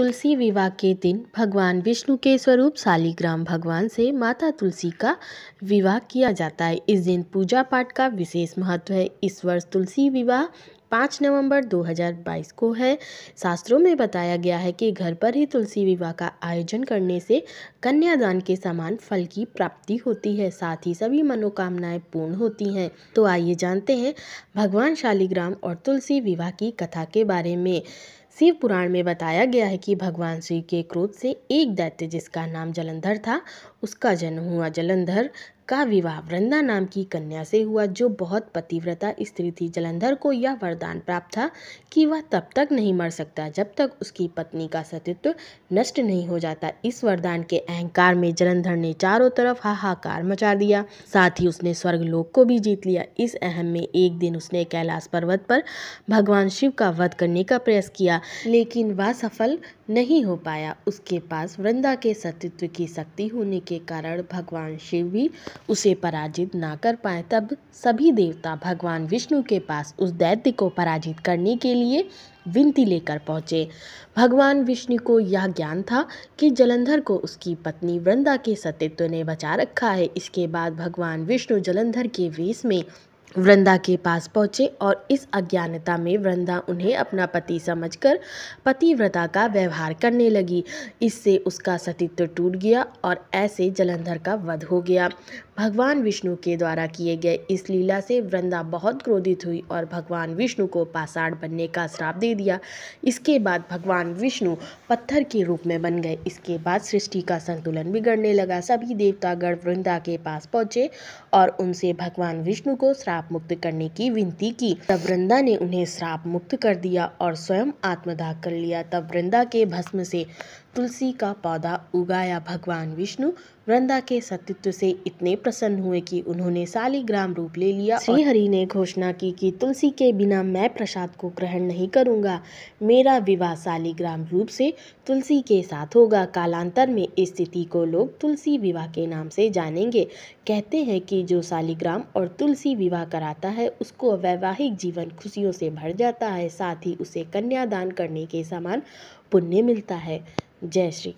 तुलसी विवाह के दिन भगवान विष्णु के स्वरूप शालीग्राम भगवान से माता तुलसी का विवाह किया जाता है इस दिन पूजा पाठ का विशेष महत्व है इस वर्ष तुलसी विवाह पाँच नवंबर 2022 को है शास्त्रों में बताया गया है कि घर पर ही तुलसी विवाह का आयोजन करने से कन्यादान के समान फल की प्राप्ति होती है साथ ही सभी मनोकामनाएं पूर्ण होती हैं तो आइए जानते हैं भगवान शालीग्राम और तुलसी विवाह की कथा के बारे में शिव पुराण में बताया गया है कि भगवान शिव के क्रोध से एक दैत्य जिसका नाम जलंधर था उसका जन्म हुआ जलंधर का विवाह वृंदा नाम की कन्या से हुआ जो बहुत पतिव्रता स्त्री थी जलंधर को यह वरदान प्राप्त था कि वह तब तक नहीं मर सकता जब तक उसकी पत्नी का सतित्व नष्ट नहीं हो जाता इस वरदान के अहंकार में जलंधर ने चारों तरफ हाहाकार मचा दिया साथ ही उसने स्वर्ग लोक को भी जीत लिया इस अहम में एक दिन उसने कैलाश पर्वत पर भगवान शिव का वध करने का प्रयास किया लेकिन वह सफल नहीं हो पाया उसके पास वृंदा के सतीत्व की शक्ति होने के कारण भगवान शिव भी उसे पराजित ना कर पाए तब सभी देवता भगवान विष्णु के पास उस दैत्य को पराजित करने के लिए विनती लेकर पहुँचे भगवान विष्णु को यह ज्ञान था कि जलंधर को उसकी पत्नी वृंदा के सतीत्व ने बचा रखा है इसके बाद भगवान विष्णु जलंधर के वेश में वृंदा के पास पहुँचे और इस अज्ञानता में वृंदा उन्हें अपना पति समझकर पतिव्रता का व्यवहार करने लगी इससे उसका सतीत्व टूट गया और ऐसे जलंधर का वध हो गया भगवान विष्णु के द्वारा किए गए इस लीला से वृंदा बहुत क्रोधित हुई और भगवान विष्णु को पाषाण बनने का श्राप दे दिया इसके बाद भगवान विष्णु पत्थर के रूप में बन गए इसके बाद सृष्टि का संतुलन बिगड़ने लगा सभी देवतागढ़ वृंदा के पास पहुँचे और उनसे भगवान विष्णु को श्राप श्राप मुक्त करने की विनती की तब वृंदा ने उन्हें श्राप मुक्त कर दिया और स्वयं आत्मदाह कर लिया तब वृंदा के भस्म से तुलसी का पौधा उगाया भगवान विष्णु वृंदा के सतीत्व से इतने प्रसन्न हुए कि उन्होंने सालीग्राम रूप ले लिया श्री हरि ने घोषणा की कि तुलसी के बिना मैं प्रसाद को ग्रहण नहीं करूंगा मेरा विवाह सालीग्राम रूप से तुलसी के साथ होगा कालांतर में इस स्थिति को लोग तुलसी विवाह के नाम से जानेंगे कहते हैं कि जो सालीग्राम और तुलसी विवाह कराता है उसको वैवाहिक जीवन खुशियों से भर जाता है साथ ही उसे कन्यादान करने के समान पुण्य मिलता है जय श्री